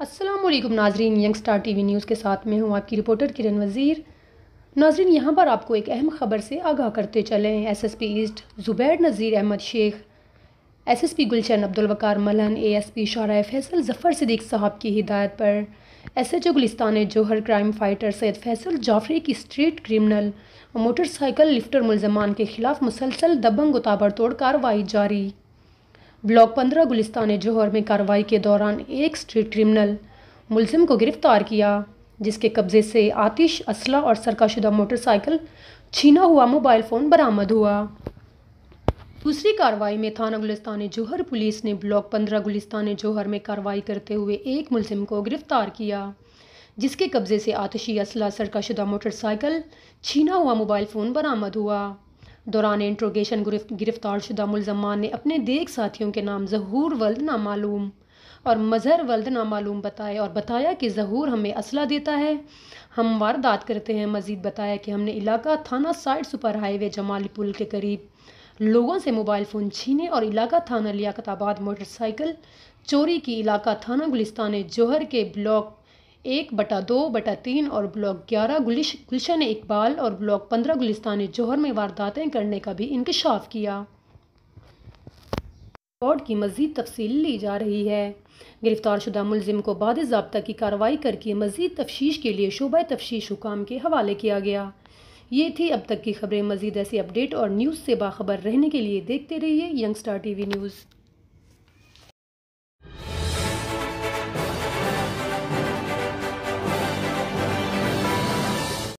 असलम नाजरीन T V news के साथ में हूँ आपकी रिपोर्टर किरण वज़ीर नाजरीन यहाँ पर आपको एक अहम ख़बर से आगाह करते चलें S S P east Zubair Nazir Ahmed Sheikh S S P Gulshan Abdulwaqar Malan A S P Shara Faisal Zafar Sadiq साहब की हिदायत पर S H O Gulistan Jauhar crime fighter Saeed Faisal Jafri की स्ट्रीट क्रिमिनल मोटरसाइकिल लिफ्टर मुलजमान के ख़िलाफ़ मुसलसल दबंग उताबर तोड़ कार्रवाई जारी ब्लॉक पंद्रह गुलिस्तान जौहर में कार्रवाई के दौरान एक स्ट्रीट क्रिमिनल मुलजिम को गिरफ्तार किया जिसके कब्जे से आतिश असला और सरकाशुदा मोटरसाइकिल छीना हुआ मोबाइल फ़ोन बरामद हुआ दूसरी कार्रवाई में थाना गुलिस्तान जौहर पुलिस ने ब्लॉक पंद्रह गुलिस्तान जौहर में कार्रवाई करते हुए एक मुलजिम को गिरफ्तार किया जिसके कब्जे से आतिशी असला सरकाशुदा मोटरसाइकिल छीना हुआ मोबाइल फ़ोन बरामद हुआ दौरान इंट्रोगेशन गिरफ्तार शुदा मुलजमान ने अपने देख साथियों के नाम जहूर वल्द नामालूम और मज़हर वल्द नामालूम बताए और बताया कि जहूर हमें असला देता है हम वारदात करते हैं मज़ीद बताया कि हमने इलाका थाना साइड सुपर हाईवे जमाली पुल के करीब लोगों से मोबाइल फ़ोन छीने और इलाका थाना लियाकत आबाद मोटरसाइकिल चोरी की इलाका थाना गुलिस्तान जौहर के ब्लॉक एक बटा दो बटा तीन और ब्लॉक ग्यारह गुलशन इकबाल और ब्लॉक पंद्रह गुलिस्तान जौहर में वारदातें करने का भी इंकशाफ किया रिकॉर्ड की मजीद तफसील ली जा रही है गिरफ्तार शुदा मुलजिम को बाद जबता की कार्रवाई करके मजीद तफ्श के लिए शोबा तफ्श हुकाम के हवाले किया गया ये थी अब तक की खबरें मजीद ऐसी अपडेट और न्यूज़ से बाखबर रहने के लिए देखते रहिए यंगस्टार टीवी न्यूज़